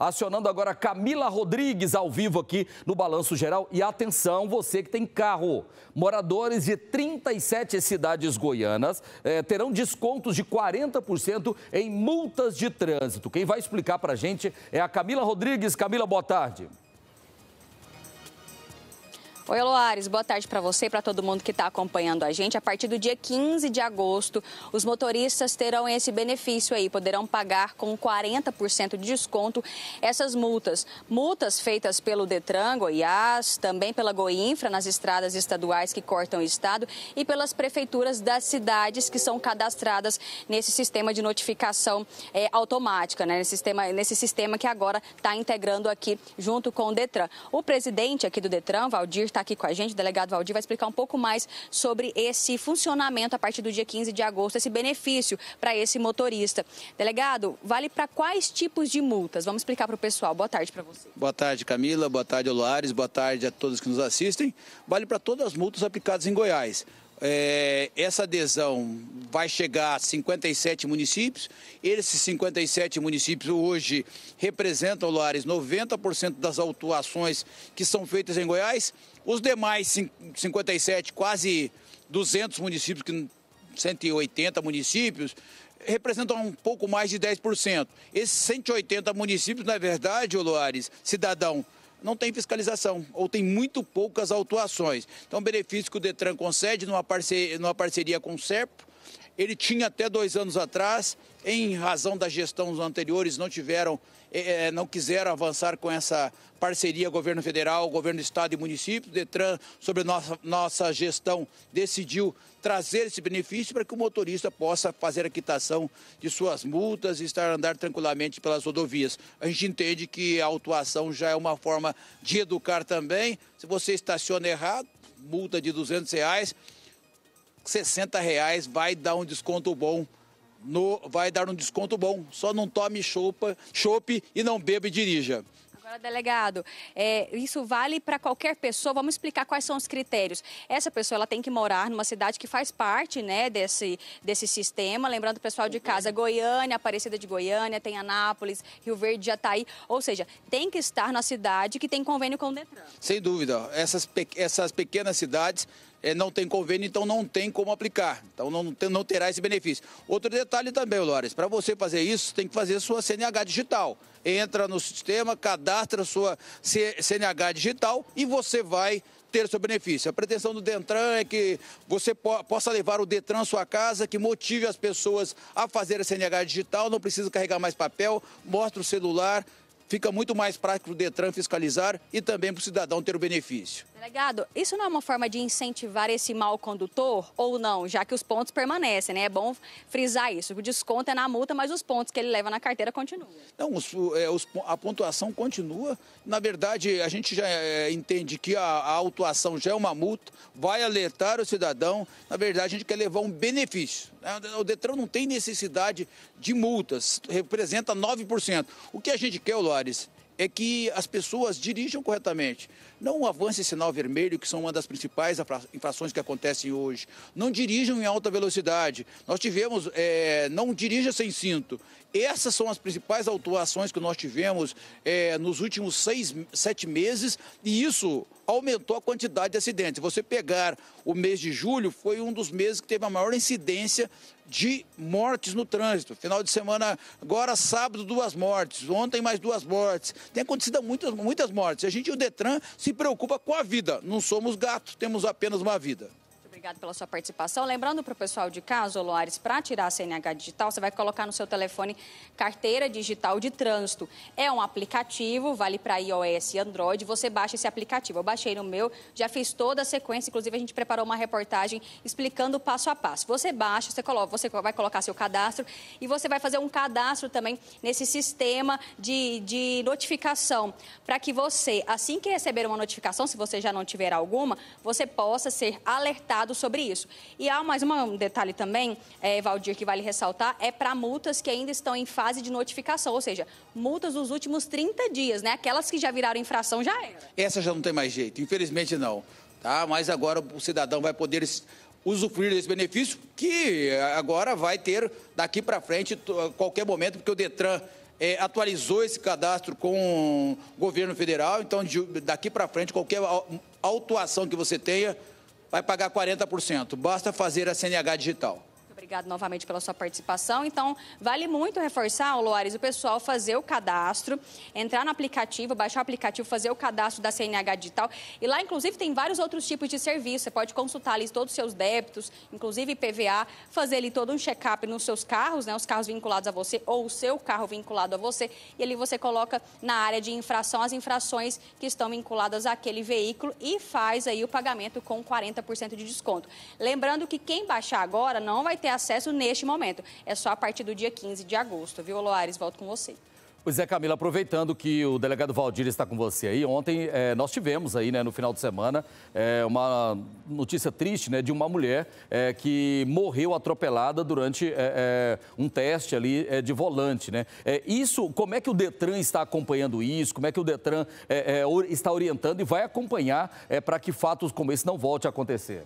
Acionando agora Camila Rodrigues ao vivo aqui no Balanço Geral. E atenção, você que tem carro. Moradores de 37 cidades goianas eh, terão descontos de 40% em multas de trânsito. Quem vai explicar para a gente é a Camila Rodrigues. Camila, boa tarde. Oi, Loares, boa tarde para você e para todo mundo que está acompanhando a gente. A partir do dia 15 de agosto, os motoristas terão esse benefício aí, poderão pagar com 40% de desconto essas multas. Multas feitas pelo Detran, Goiás, também pela Goinfra nas estradas estaduais que cortam o estado e pelas prefeituras das cidades que são cadastradas nesse sistema de notificação é, automática, né? nesse, sistema, nesse sistema que agora está integrando aqui junto com o Detran. O presidente aqui do Detran, Valdir, está está aqui com a gente, o delegado Valdir, vai explicar um pouco mais sobre esse funcionamento a partir do dia 15 de agosto, esse benefício para esse motorista. Delegado, vale para quais tipos de multas? Vamos explicar para o pessoal. Boa tarde para você. Boa tarde, Camila. Boa tarde, Oluares. Boa tarde a todos que nos assistem. Vale para todas as multas aplicadas em Goiás. É, essa adesão vai chegar a 57 municípios. Esses 57 municípios hoje representam, Lares, 90% das autuações que são feitas em Goiás. Os demais 57, quase 200 municípios, 180 municípios, representam um pouco mais de 10%. Esses 180 municípios, na verdade, Loares, cidadão, não tem fiscalização ou tem muito poucas autuações. Então, o benefício que o Detran concede numa parceria, numa parceria com o SERPO ele tinha até dois anos atrás, em razão das gestões anteriores, não tiveram, eh, eh, não quiseram avançar com essa parceria governo federal, governo do estado e município. Detran, sobre nossa, nossa gestão, decidiu trazer esse benefício para que o motorista possa fazer a quitação de suas multas e estar andar tranquilamente pelas rodovias. A gente entende que a autuação já é uma forma de educar também. Se você estaciona errado, multa de 200 reais 60 reais vai dar um desconto bom. No, vai dar um desconto bom. Só não tome chope e não beba e dirija. Agora, delegado, é, isso vale para qualquer pessoa. Vamos explicar quais são os critérios. Essa pessoa ela tem que morar numa cidade que faz parte né, desse, desse sistema. Lembrando o pessoal de casa, Goiânia, Aparecida de Goiânia, tem Anápolis, Rio Verde, aí Ou seja, tem que estar na cidade que tem convênio com o Detran. Sem dúvida. Essas, pe essas pequenas cidades é, não tem convênio, então não tem como aplicar. Então não, não terá esse benefício. Outro detalhe também, Lores, para você fazer isso, tem que fazer sua CNH digital. Entra no sistema, cadastra sua CNH digital e você vai ter seu benefício. A pretensão do Dentran é que você po possa levar o Detran à sua casa, que motive as pessoas a fazer a CNH digital, não precisa carregar mais papel, mostra o celular, fica muito mais prático para o Detran fiscalizar e também para o cidadão ter o benefício. Delegado, isso não é uma forma de incentivar esse mal condutor ou não, já que os pontos permanecem, né? É bom frisar isso. O desconto é na multa, mas os pontos que ele leva na carteira continuam. Não, os, é, os, a pontuação continua. Na verdade, a gente já é, entende que a, a autuação já é uma multa, vai alertar o cidadão. Na verdade, a gente quer levar um benefício. Né? O Detran não tem necessidade de multas, representa 9%. O que a gente quer, Lores, é que as pessoas dirijam corretamente. Não avance sinal vermelho, que são uma das principais infrações que acontecem hoje. Não dirijam em alta velocidade. Nós tivemos, é, não dirija sem cinto. Essas são as principais autuações que nós tivemos é, nos últimos seis, sete meses, e isso aumentou a quantidade de acidentes. Você pegar o mês de julho, foi um dos meses que teve a maior incidência de mortes no trânsito. Final de semana, agora sábado, duas mortes. Ontem, mais duas mortes. Tem acontecido muitas, muitas mortes. A gente, o Detran, se preocupa com a vida. Não somos gatos, temos apenas uma vida. Obrigado pela sua participação. Lembrando para o pessoal de casa, Loares, para tirar a CNH digital, você vai colocar no seu telefone carteira digital de trânsito. É um aplicativo, vale para iOS e Android. Você baixa esse aplicativo. Eu baixei no meu, já fiz toda a sequência. Inclusive, a gente preparou uma reportagem explicando passo a passo. Você baixa, você, coloca, você vai colocar seu cadastro e você vai fazer um cadastro também nesse sistema de, de notificação. Para que você, assim que receber uma notificação, se você já não tiver alguma, você possa ser alertado sobre isso. E há mais um detalhe também, é, Valdir, que vale ressaltar, é para multas que ainda estão em fase de notificação, ou seja, multas dos últimos 30 dias, né? Aquelas que já viraram infração já era. Essa já não tem mais jeito, infelizmente não. Tá? Mas agora o cidadão vai poder usufruir desse benefício que é, agora vai ter daqui para frente a qualquer momento, porque o Detran é, atualizou esse cadastro com o governo federal, então de, daqui para frente qualquer autuação que você tenha vai pagar 40%. Basta fazer a CNH digital obrigado novamente pela sua participação. Então, vale muito reforçar, Loares, o pessoal fazer o cadastro, entrar no aplicativo, baixar o aplicativo, fazer o cadastro da CNH Digital. E lá, inclusive, tem vários outros tipos de serviço. Você pode consultar ali todos os seus débitos, inclusive PVA, fazer ali todo um check-up nos seus carros, né, os carros vinculados a você ou o seu carro vinculado a você. E ali você coloca na área de infração as infrações que estão vinculadas àquele veículo e faz aí o pagamento com 40% de desconto. Lembrando que quem baixar agora não vai ter a acesso neste momento. É só a partir do dia 15 de agosto, viu, Loares? Volto com você. Pois é, Camila, aproveitando que o delegado Valdir está com você aí, ontem é, nós tivemos aí, né, no final de semana, é, uma notícia triste, né, de uma mulher é, que morreu atropelada durante um teste ali de volante, né? isso, como é que o Detran está acompanhando isso? Como é que o Detran está orientando e vai acompanhar para que fatos como esse não voltem a acontecer?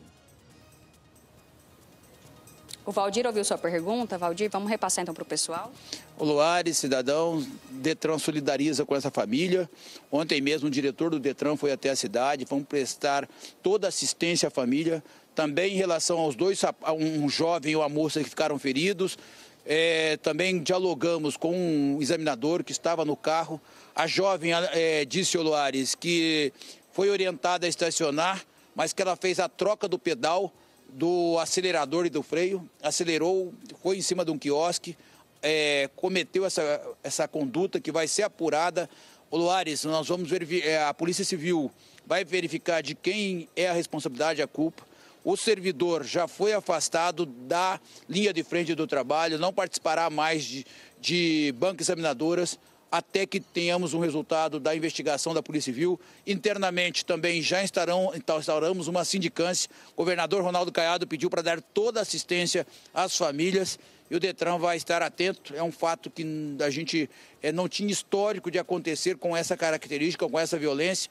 O Valdir ouviu sua pergunta. Valdir, vamos repassar então para o pessoal. O Luares, cidadão, Detran solidariza com essa família. Ontem mesmo o diretor do Detran foi até a cidade, vamos prestar toda assistência à família. Também em relação aos dois, um jovem e uma moça que ficaram feridos. É, também dialogamos com um examinador que estava no carro. A jovem é, disse o Luares que foi orientada a estacionar, mas que ela fez a troca do pedal do acelerador e do freio, acelerou, foi em cima de um quiosque, é, cometeu essa, essa conduta que vai ser apurada. O Luares, nós vamos verificar, é, a Polícia Civil vai verificar de quem é a responsabilidade, a culpa. O servidor já foi afastado da linha de frente do trabalho, não participará mais de, de banco examinadoras até que tenhamos um resultado da investigação da Polícia Civil. Internamente também já instarão, então, instauramos uma sindicância. O governador Ronaldo Caiado pediu para dar toda a assistência às famílias e o Detran vai estar atento. É um fato que a gente eh, não tinha histórico de acontecer com essa característica, com essa violência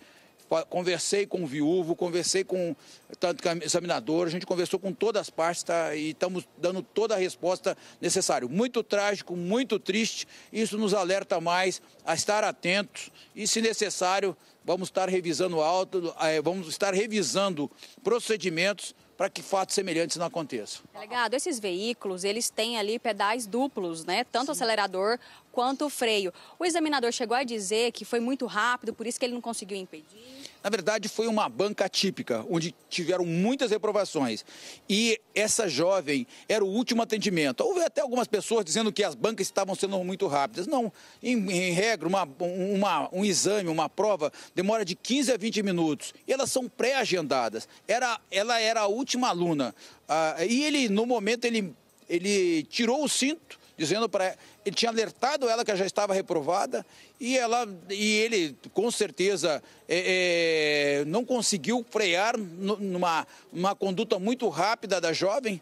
conversei com o viúvo, conversei com tanto com examinador, a gente conversou com todas as partes tá, e estamos dando toda a resposta necessária. Muito trágico, muito triste, isso nos alerta mais a estar atentos e, se necessário, vamos estar revisando alto, eh, vamos estar revisando procedimentos para que fatos semelhantes não aconteçam. Delegado, esses veículos, eles têm ali pedais duplos, né? Tanto Sim. acelerador quanto freio. O examinador chegou a dizer que foi muito rápido, por isso que ele não conseguiu impedir na verdade, foi uma banca típica, onde tiveram muitas reprovações. E essa jovem era o último atendimento. Houve até algumas pessoas dizendo que as bancas estavam sendo muito rápidas. Não, em, em regra, uma, uma, um exame, uma prova, demora de 15 a 20 minutos. E elas são pré-agendadas. Era, ela era a última aluna. Ah, e ele, no momento, ele, ele tirou o cinto dizendo para ele tinha alertado ela que já estava reprovada e ela e ele com certeza é, é, não conseguiu frear numa uma conduta muito rápida da jovem.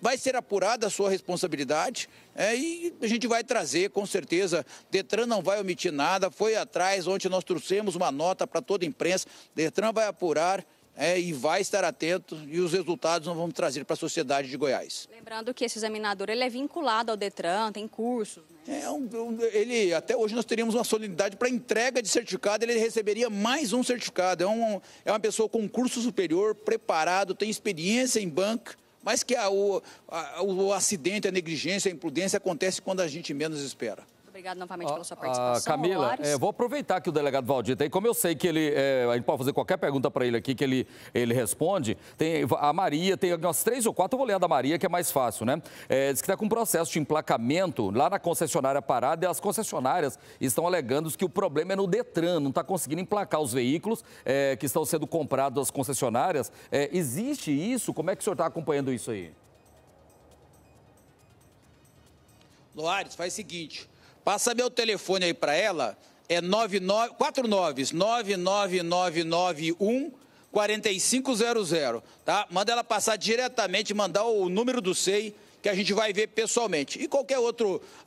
Vai ser apurada a sua responsabilidade é, e a gente vai trazer, com certeza. Detran não vai omitir nada. Foi atrás, ontem nós trouxemos uma nota para toda a imprensa. Detran vai apurar é, e vai estar atento e os resultados nós vamos trazer para a sociedade de Goiás. Lembrando que esse examinador ele é vinculado ao Detran, tem cursos. Né? É, é um, um, ele, até hoje nós teríamos uma solenidade para entrega de certificado, ele receberia mais um certificado. É, um, é uma pessoa com curso superior, preparado, tem experiência em banco, mas que a, o, a, o acidente, a negligência, a imprudência acontece quando a gente menos espera. Obrigado novamente pela sua ah, participação. Ah, Camila, é, vou aproveitar que o delegado Valdir tem, como eu sei que ele, é, a gente pode fazer qualquer pergunta para ele aqui que ele, ele responde, tem a Maria, tem umas três ou quatro, eu vou ler a da Maria que é mais fácil, né? É, diz que está com um processo de emplacamento lá na concessionária Parada e as concessionárias estão alegando que o problema é no Detran, não está conseguindo emplacar os veículos é, que estão sendo comprados às concessionárias. É, existe isso? Como é que o senhor está acompanhando isso aí? Loares, faz o seguinte, Passa meu telefone aí para ela, é 99, 4500, tá? Manda ela passar diretamente, mandar o número do SEI que a gente vai ver pessoalmente. E qualquer outra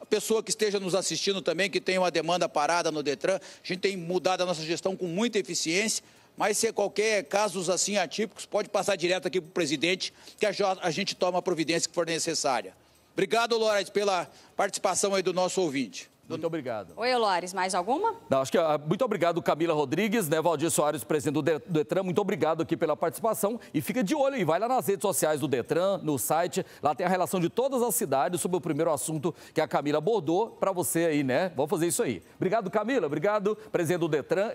pessoa que esteja nos assistindo também, que tem uma demanda parada no Detran, a gente tem mudado a nossa gestão com muita eficiência, mas se é qualquer casos assim atípicos, pode passar direto aqui para o presidente, que a gente toma a providência que for necessária. Obrigado, Lores, pela participação aí do nosso ouvinte. Muito obrigado. Oi, Lores, mais alguma? Não, acho que ah, muito obrigado, Camila Rodrigues, né, Valdir Soares, presidente do Detran, muito obrigado aqui pela participação e fica de olho e vai lá nas redes sociais do Detran, no site, lá tem a relação de todas as cidades sobre o primeiro assunto que a Camila abordou para você aí, né? Vamos fazer isso aí. Obrigado, Camila, obrigado, presidente do Detran.